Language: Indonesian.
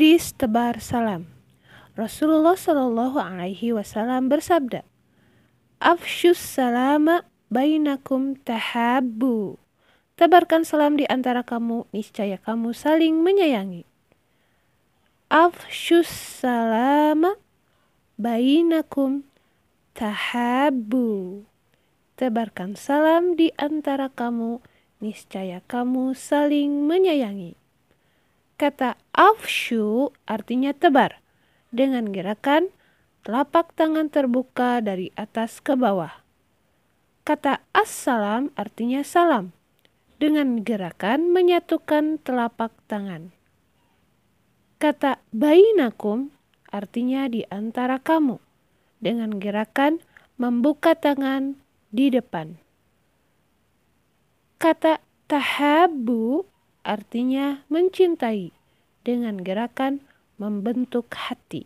Hadis tebar salam. Rasulullah Shallallahu Alaihi Wasallam bersabda, "Afshus salama bainakum tahabu." Tebarkan salam di antara kamu, niscaya kamu saling menyayangi. Afshus salama bainakum tahabu. Tebarkan salam di antara kamu, niscaya kamu saling menyayangi. Kata Afshu artinya tebar dengan gerakan telapak tangan terbuka dari atas ke bawah. Kata assalam artinya salam dengan gerakan menyatukan telapak tangan. Kata bainakum artinya di antara kamu dengan gerakan membuka tangan di depan. Kata tahabu artinya mencintai dengan gerakan membentuk hati.